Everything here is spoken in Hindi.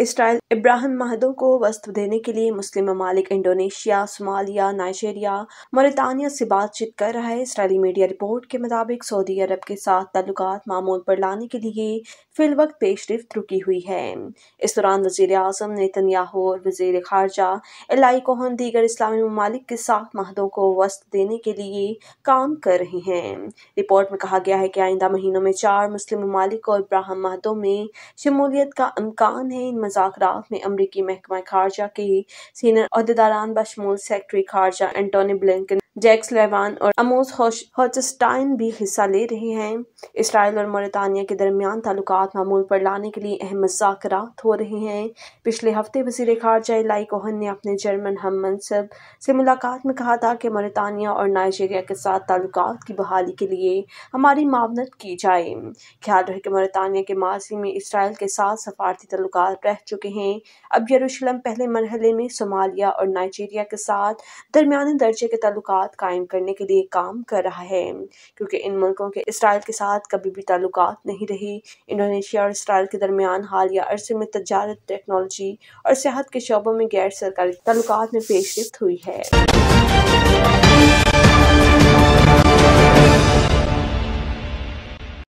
इसराइल इब्राहिम महदों को वस्तु देने के लिए मुस्लिम ममालिक इंडोनेशिया सोमालिया नाइजेरिया मोरतानिया से बातचीत कर रहा है इसराइली मीडिया रिपोर्ट के मुताबिक सऊदी अरब के साथ ताल्लुक मामूल पर लाने के लिए फिल वक्त पेशरफ रुकी हुई है इस दौरान वजीर अजम नेतन्याहू और वजीर खारजा एलाई कोहन दीगर इस्लामी ममालिक के साथ महदों को वस्त देने के लिए काम कर रहे हैं रिपोर्ट में कहा गया है कि आइंदा महीनों में चार मुस्लिम ममालिक और इब्राहिम महदों में शमूलियत का अमकान है इन मुजाकर में अमरीकी महकमा खारजा के सीनियर अहदेदारान बशमूल सेक्रटरी खारजा एंटोनी ब्लिंकन जैक्स लेवान और अमोज हॉचस्टाइन भी हिस्सा ले रहे हैं इसराइल और मोरतानिया के दरमियान ताल्लुक मामूल पर लाने के लिए अहम मजाक हो रहे हैं पिछले हफ्ते वजीर खारजा लाई कोहन ने अपने जर्मन हम मनसब से मुलाकात में कहा था कि मोरतानिया और नाइजीरिया के साथ तल्लक की बहाली के लिए हमारी मामनत की जाए ख्याल रहे कि मोरतानिया के माजी में इसराइल के साथ सफारती तल्लक रह चुके हैं अब यरूशलम पहले मरहले में सोमालिया और नाइजीरिया के साथ दरमिया दर्जे के तल्लत ताल्लुकात कायम करने के लिए काम कर रहा है क्योंकि इन मुल्कों के इसराइल के साथ कभी भी ताल्लुक नहीं रही इंडोनेशिया और इसराइल के दरमियान हाल या अरसे में तजारत टेक्नोलॉजी और सेहत के शोबों में गैर सरकारी तल्लत में पेश हुई है